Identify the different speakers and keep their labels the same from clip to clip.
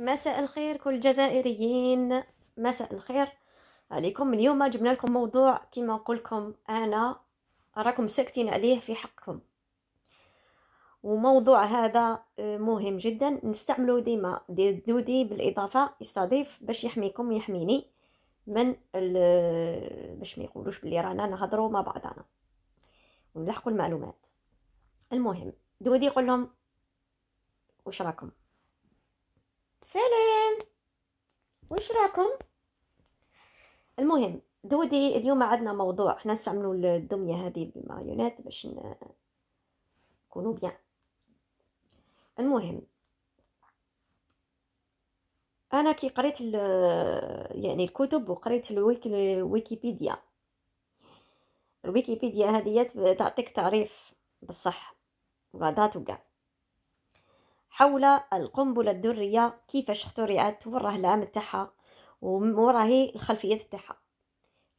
Speaker 1: مساء الخير كل الجزائريين مساء الخير عليكم اليوم جبنا لكم موضوع كما نقول لكم انا راكم ساكتين عليه في حقكم وموضوع هذا آه، مهم جدا نستعملو ديما دي دودي بالاضافه يستضيف باش يحميكم ويحميني من آه، باش ما يقولوش بلي رانا نهضروا مع بعضنا ونلحقوا المعلومات المهم دودي يقول لهم واش راكم سلام وش راكم المهم دودي اليوم عندنا موضوع احنا نستعملوا الدميه هذه بالماريونات باش نكونوا بيان المهم انا كي قريت يعني الكتب وقريت الويكيبيديا الويكيبيديا هذه تعطيك تعريف بالصح غادات وكاع حول القنبلة الذرية كيفاش اخترعت وراه العام تاعها وراهي الخلفيات تاعها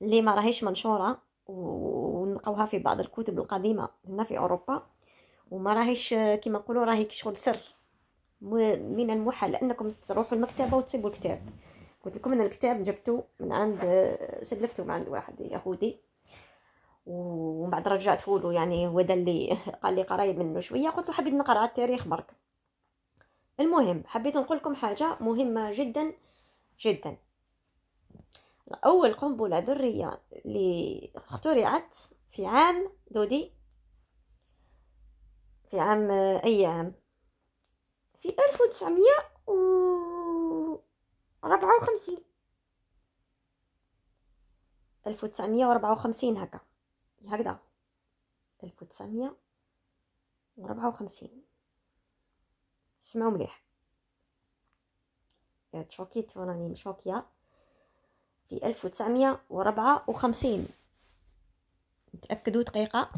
Speaker 1: اللي ما راهيش منشورة ونلقاوها في بعض الكتب القديمة هنا في أوروبا وما راهيش كيما نقولوا راهي شغل سر من المحال انكم تروحوا المكتبه وتسيبوا الكتاب قلت لكم ان الكتاب جبته من عند سلفته من عند واحد يهودي ومن بعد رجعته له يعني هو ده اللي قال لي قرايب منه شويه قلت له حبيت نقرا التاريخ برك المهم حبيت نقول لكم حاجه مهمه جدا جدا اول قنبله ذريه اللي اخترعت في عام دودي في عام اي عام في ألف ألف وربعة وخمسين هكا هكذا وخمسين سمعوا مليح تشوكيت وراني مشوكيه في ألف وتسعمية وربعة وخمسين تأكدوا دقيقة